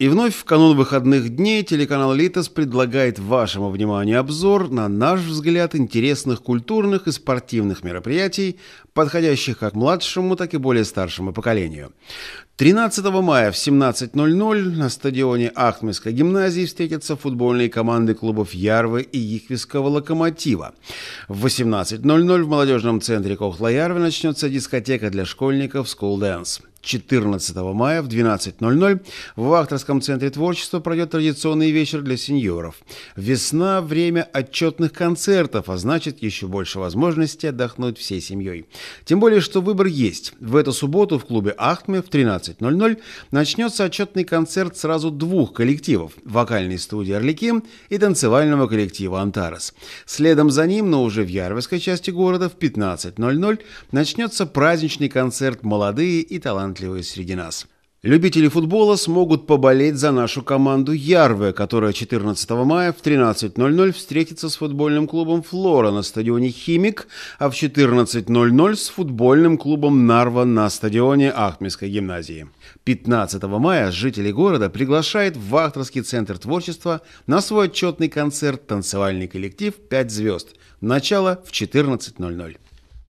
И вновь в канун выходных дней телеканал «Литос» предлагает вашему вниманию обзор, на наш взгляд, интересных культурных и спортивных мероприятий, подходящих как младшему, так и более старшему поколению. 13 мая в 17.00 на стадионе Ахтмельской гимназии встретятся футбольные команды клубов Ярвы и Ихвиского «Локомотива». В 18.00 в молодежном центре Кохла-Ярвы начнется дискотека для школьников «School Dance». 14 мая в 12.00 в Акторском центре творчества пройдет традиционный вечер для сеньоров. Весна – время отчетных концертов, а значит, еще больше возможностей отдохнуть всей семьей. Тем более, что выбор есть. В эту субботу в клубе «Ахтме» в 13.00 начнется отчетный концерт сразу двух коллективов – вокальной студии «Орликин» и танцевального коллектива «Антарес». Следом за ним, но уже в Ярвской части города в 15.00 начнется праздничный концерт «Молодые и талантливые» талантливые среди нас. Любители футбола смогут поболеть за нашу команду Ярве, которая 14 мая в 13.00 встретится с футбольным клубом Флора на стадионе Химик, а в 14.00 с футбольным клубом Нарва на стадионе Ахмельской гимназии. 15 мая жители города приглашают в Вахтерский центр творчества на свой отчетный концерт танцевальный коллектив Пять звезд». Начало в 14.00.